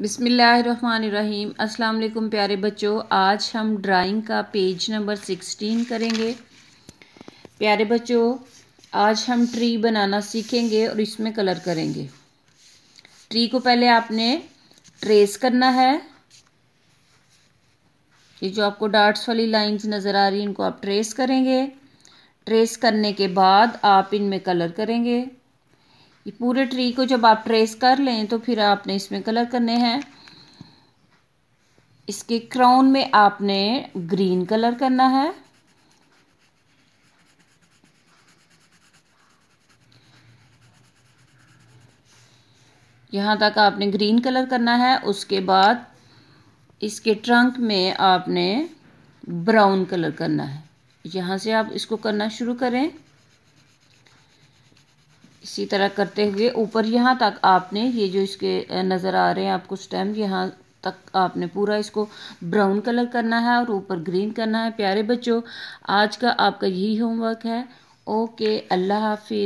बिसमीम् अल्लाम प्यारे बच्चों आज हम ड्राइंग का पेज नंबर सिक्सटीन करेंगे प्यारे बच्चों आज हम ट्री बनाना सीखेंगे और इसमें कलर करेंगे ट्री को पहले आपने ट्रेस करना है ये जो आपको डार्ट्स वाली लाइंस नज़र आ रही हैं इनको आप ट्रेस करेंगे ट्रेस करने के बाद आप इनमें कलर करेंगे ये पूरे ट्री को जब आप ट्रेस कर लें तो फिर आपने इसमें कलर करने हैं इसके क्राउन में आपने ग्रीन कलर करना है यहाँ तक आपने ग्रीन कलर करना है उसके बाद इसके ट्रंक में आपने ब्राउन कलर करना है यहाँ से आप इसको करना शुरू करें इसी तरह करते हुए ऊपर यहाँ तक आपने ये जो इसके नज़र आ रहे हैं आपको स्टेम यहाँ तक आपने पूरा इसको ब्राउन कलर करना है और ऊपर ग्रीन करना है प्यारे बच्चों आज का आपका यही होमवर्क है ओके अल्लाह हाफिज़